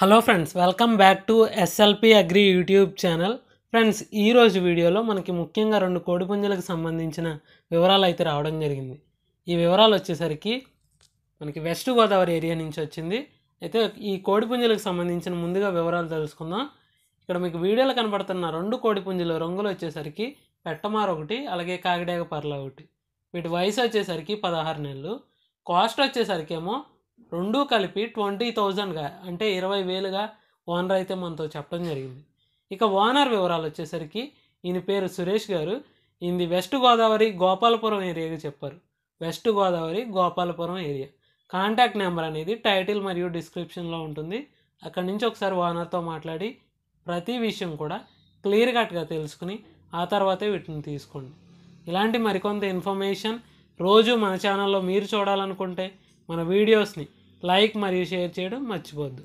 hello friends welcome back to SLP agri YouTube channel friends ఈరోజు వీడియోలో మనకి ముఖ్యంగా రెండు కోడిపుంజలకు సంబంధించిన వివరాలు అయితే రావడం జరిగింది ఈ వివరాలు వచ్చేసరికి మనకి వెస్ట్ గోదావరి ఏరియా నుంచి వచ్చింది అయితే ఈ కోడిపుంజలకు సంబంధించిన ముందుగా వివరాలు తెలుసుకుందాం ఇక్కడ మీకు వీడియోలో కనబడుతున్న రెండు కోడిపుంజల రంగులు వచ్చేసరికి పెట్టమార్ ఒకటి అలాగే కాకిడేగ పర్ల ఒకటి వీటి వయసు వచ్చేసరికి పదహారు నెలలు కాస్ట్ వచ్చేసరికి ఏమో రెండూ కలిపి ట్వంటీ థౌజండ్గా అంటే ఇరవై వేలుగా ఓనర్ అయితే మనతో చెప్పడం జరిగింది ఇక ఓనర్ వివరాలు వచ్చేసరికి ఈయన పేరు సురేష్ గారు ఇది వెస్ట్ గోదావరి గోపాలపురం ఏరియాగా చెప్పారు west Godavari Gopalapuram area contact number అనేది టైటిల్ మరియు డిస్క్రిప్షన్లో ఉంటుంది అక్కడి నుంచి ఒకసారి ఓనర్తో మాట్లాడి ప్రతి విషయం కూడా క్లియర్ కట్గా తెలుసుకుని ఆ తర్వాతే వీటిని తీసుకోండి ఇలాంటి మరికొంత ఇన్ఫర్మేషన్ రోజు మన ఛానల్లో మీరు చూడాలనుకుంటే మన వీడియోస్ని లైక్ మరియు షేర్ చేయడం మర్చిపోద్దు